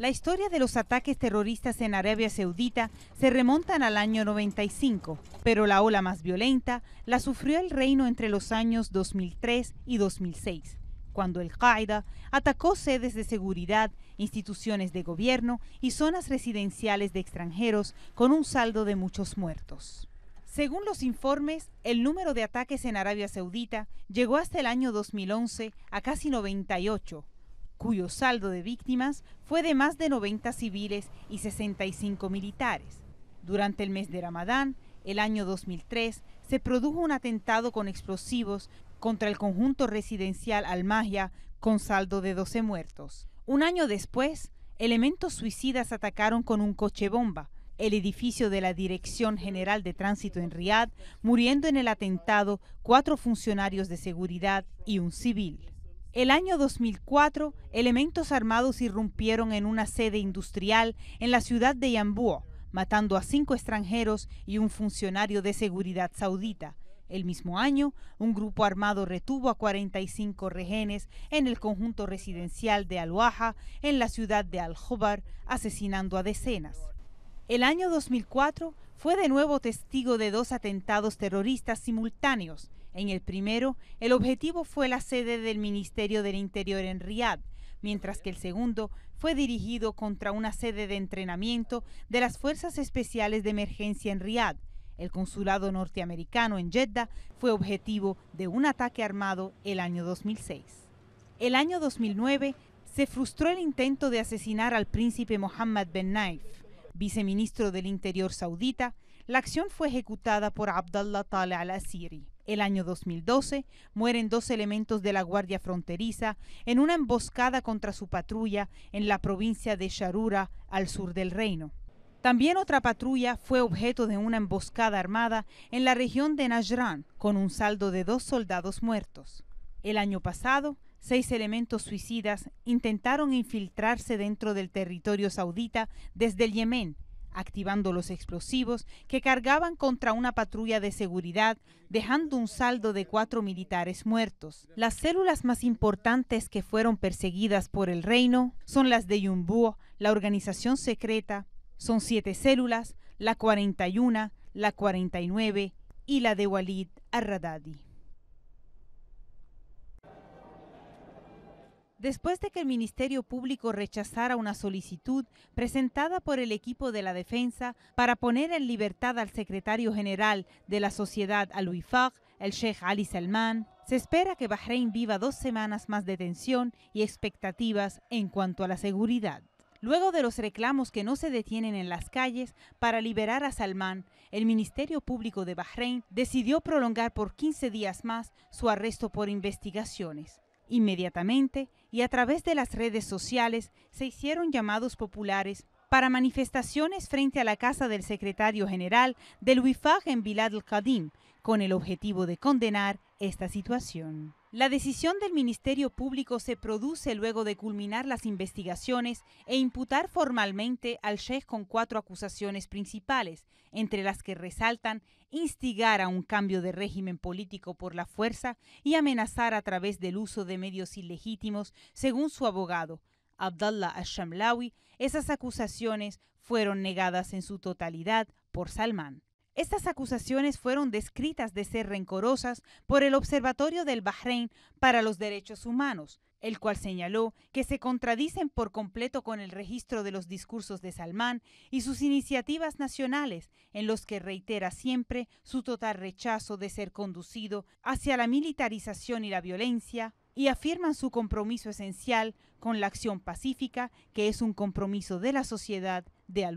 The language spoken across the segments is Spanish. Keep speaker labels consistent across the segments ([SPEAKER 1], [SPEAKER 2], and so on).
[SPEAKER 1] La historia de los ataques terroristas en Arabia Saudita se remontan al año 95, pero la ola más violenta la sufrió el reino entre los años 2003 y 2006, cuando el Qaeda atacó sedes de seguridad, instituciones de gobierno y zonas residenciales de extranjeros con un saldo de muchos muertos. Según los informes, el número de ataques en Arabia Saudita llegó hasta el año 2011 a casi 98, cuyo saldo de víctimas fue de más de 90 civiles y 65 militares. Durante el mes de Ramadán, el año 2003, se produjo un atentado con explosivos contra el conjunto residencial Almagia con saldo de 12 muertos. Un año después, elementos suicidas atacaron con un coche bomba el edificio de la Dirección General de Tránsito en Riad, muriendo en el atentado cuatro funcionarios de seguridad y un civil. El año 2004, elementos armados irrumpieron en una sede industrial en la ciudad de Yambúa, matando a cinco extranjeros y un funcionario de seguridad saudita. El mismo año, un grupo armado retuvo a 45 rehenes en el conjunto residencial de al en la ciudad de Al-Jobar, asesinando a decenas. El año 2004 fue de nuevo testigo de dos atentados terroristas simultáneos en el primero, el objetivo fue la sede del Ministerio del Interior en Riad, mientras que el segundo fue dirigido contra una sede de entrenamiento de las Fuerzas Especiales de Emergencia en Riad. El consulado norteamericano en Jeddah fue objetivo de un ataque armado el año 2006. El año 2009 se frustró el intento de asesinar al príncipe Mohammed Ben Naif, viceministro del Interior saudita, la acción fue ejecutada por Abdallah Tal al-Asiri. El año 2012 mueren dos elementos de la Guardia Fronteriza en una emboscada contra su patrulla en la provincia de Sharura, al sur del reino. También otra patrulla fue objeto de una emboscada armada en la región de Najran, con un saldo de dos soldados muertos. El año pasado, seis elementos suicidas intentaron infiltrarse dentro del territorio saudita desde Yemen activando los explosivos que cargaban contra una patrulla de seguridad, dejando un saldo de cuatro militares muertos. Las células más importantes que fueron perseguidas por el reino son las de Yumbuo, la organización secreta, son siete células, la 41, la 49 y la de Walid Arradadi. Después de que el Ministerio Público rechazara una solicitud presentada por el equipo de la defensa para poner en libertad al secretario general de la sociedad Al-Wifaq, el sheikh Ali Salman, se espera que Bahrein viva dos semanas más de tensión y expectativas en cuanto a la seguridad. Luego de los reclamos que no se detienen en las calles para liberar a Salman, el Ministerio Público de Bahrein decidió prolongar por 15 días más su arresto por investigaciones. Inmediatamente y a través de las redes sociales se hicieron llamados populares para manifestaciones frente a la casa del secretario general del WIFAG en Bilad al-Qadim, con el objetivo de condenar esta situación. La decisión del Ministerio Público se produce luego de culminar las investigaciones e imputar formalmente al Sheikh con cuatro acusaciones principales, entre las que resaltan instigar a un cambio de régimen político por la fuerza y amenazar a través del uso de medios ilegítimos, según su abogado. Abdallah Ashamlawi, esas acusaciones fueron negadas en su totalidad por Salman. Estas acusaciones fueron descritas de ser rencorosas por el Observatorio del Bahrein para los Derechos Humanos, el cual señaló que se contradicen por completo con el registro de los discursos de Salmán y sus iniciativas nacionales, en los que reitera siempre su total rechazo de ser conducido hacia la militarización y la violencia, y afirman su compromiso esencial con la acción pacífica, que es un compromiso de la sociedad de al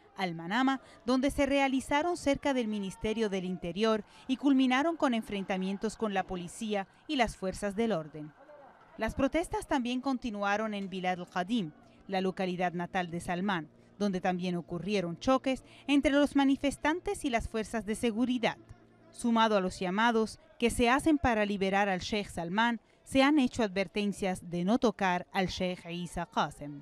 [SPEAKER 1] al Manama, donde se realizaron cerca del Ministerio del Interior y culminaron con enfrentamientos con la policía y las fuerzas del orden. Las protestas también continuaron en bilal al la localidad natal de Salman, donde también ocurrieron choques entre los manifestantes y las fuerzas de seguridad. Sumado a los llamados que se hacen para liberar al Sheikh Salman, se han hecho advertencias de no tocar al Sheikh Isa Qasem.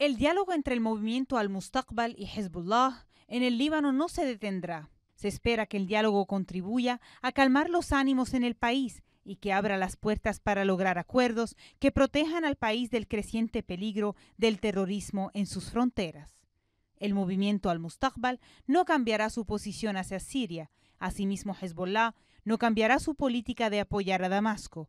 [SPEAKER 1] El diálogo entre el movimiento al-Mustaqbal y Hezbollah en el Líbano no se detendrá. Se espera que el diálogo contribuya a calmar los ánimos en el país y que abra las puertas para lograr acuerdos que protejan al país del creciente peligro del terrorismo en sus fronteras. El movimiento al-Mustaqbal no cambiará su posición hacia Siria. Asimismo, Hezbollah no cambiará su política de apoyar a Damasco.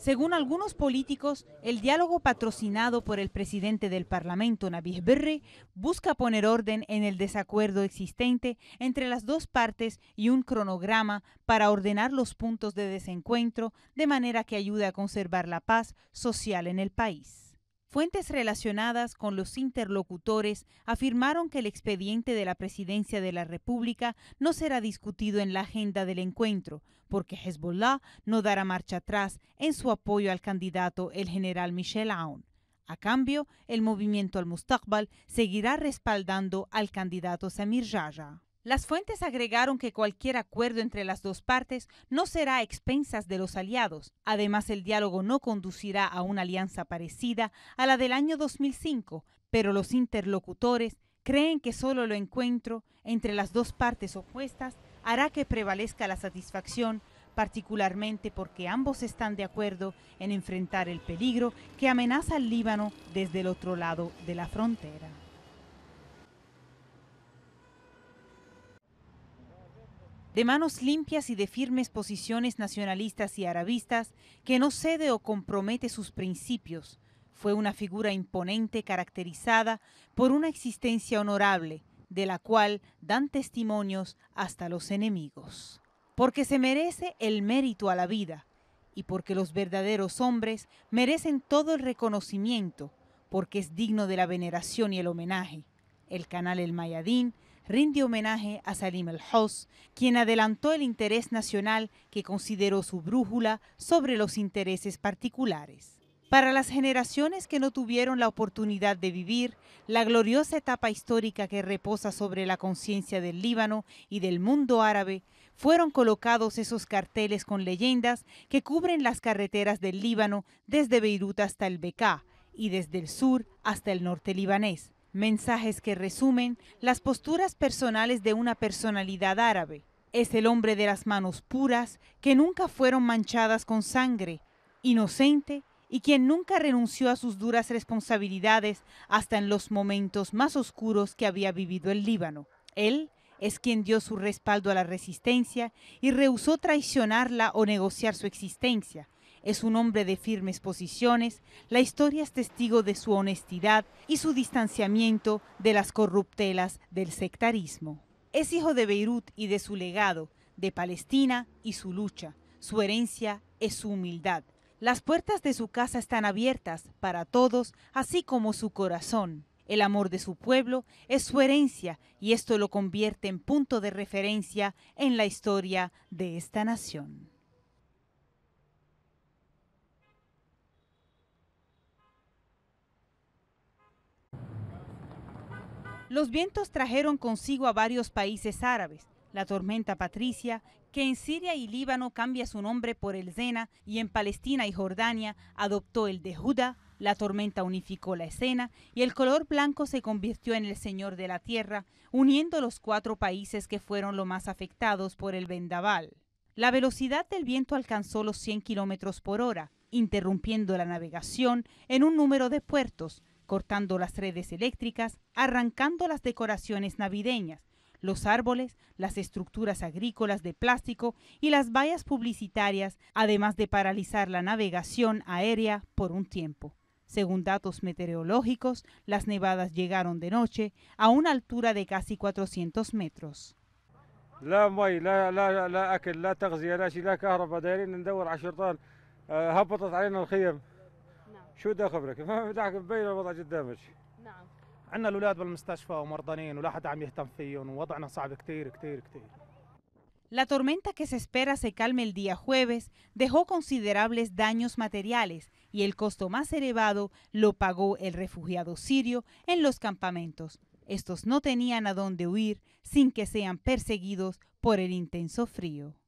[SPEAKER 1] Según algunos políticos, el diálogo patrocinado por el presidente del Parlamento, Nabih Berri, busca poner orden en el desacuerdo existente entre las dos partes y un cronograma para ordenar los puntos de desencuentro de manera que ayude a conservar la paz social en el país. Fuentes relacionadas con los interlocutores afirmaron que el expediente de la Presidencia de la República no será discutido en la agenda del encuentro, porque Hezbollah no dará marcha atrás en su apoyo al candidato el general Michel Aoun. A cambio, el movimiento al Mustaqbal seguirá respaldando al candidato Samir Jaja. Las fuentes agregaron que cualquier acuerdo entre las dos partes no será a expensas de los aliados. Además, el diálogo no conducirá a una alianza parecida a la del año 2005, pero los interlocutores creen que solo el encuentro entre las dos partes opuestas hará que prevalezca la satisfacción, particularmente porque ambos están de acuerdo en enfrentar el peligro que amenaza al Líbano desde el otro lado de la frontera. de manos limpias y de firmes posiciones nacionalistas y arabistas, que no cede o compromete sus principios. Fue una figura imponente caracterizada por una existencia honorable, de la cual dan testimonios hasta los enemigos. Porque se merece el mérito a la vida y porque los verdaderos hombres merecen todo el reconocimiento, porque es digno de la veneración y el homenaje. El canal El Mayadín rinde homenaje a Salim al-Hoss, quien adelantó el interés nacional que consideró su brújula sobre los intereses particulares. Para las generaciones que no tuvieron la oportunidad de vivir la gloriosa etapa histórica que reposa sobre la conciencia del Líbano y del mundo árabe, fueron colocados esos carteles con leyendas que cubren las carreteras del Líbano desde Beirut hasta el Beká y desde el sur hasta el norte libanés. Mensajes que resumen las posturas personales de una personalidad árabe. Es el hombre de las manos puras que nunca fueron manchadas con sangre, inocente y quien nunca renunció a sus duras responsabilidades hasta en los momentos más oscuros que había vivido el Líbano. Él es quien dio su respaldo a la resistencia y rehusó traicionarla o negociar su existencia, es un hombre de firmes posiciones, la historia es testigo de su honestidad y su distanciamiento de las corruptelas del sectarismo. Es hijo de Beirut y de su legado, de Palestina y su lucha. Su herencia es su humildad. Las puertas de su casa están abiertas para todos, así como su corazón. El amor de su pueblo es su herencia y esto lo convierte en punto de referencia en la historia de esta nación. Los vientos trajeron consigo a varios países árabes. La tormenta Patricia, que en Siria y Líbano cambia su nombre por el Zena y en Palestina y Jordania adoptó el de Judá, la tormenta unificó la escena y el color blanco se convirtió en el señor de la tierra, uniendo los cuatro países que fueron los más afectados por el vendaval. La velocidad del viento alcanzó los 100 kilómetros por hora, interrumpiendo la navegación en un número de puertos, cortando las redes eléctricas, arrancando las decoraciones navideñas, los árboles, las estructuras agrícolas de plástico y las vallas publicitarias, además de paralizar la navegación aérea por un tiempo. Según datos meteorológicos, las nevadas llegaron de noche a una altura de casi 400 metros. La tormenta que se espera se calme el día jueves dejó considerables daños materiales y el costo más elevado lo pagó el refugiado sirio en los campamentos. Estos no tenían a dónde huir sin que sean perseguidos por el intenso frío.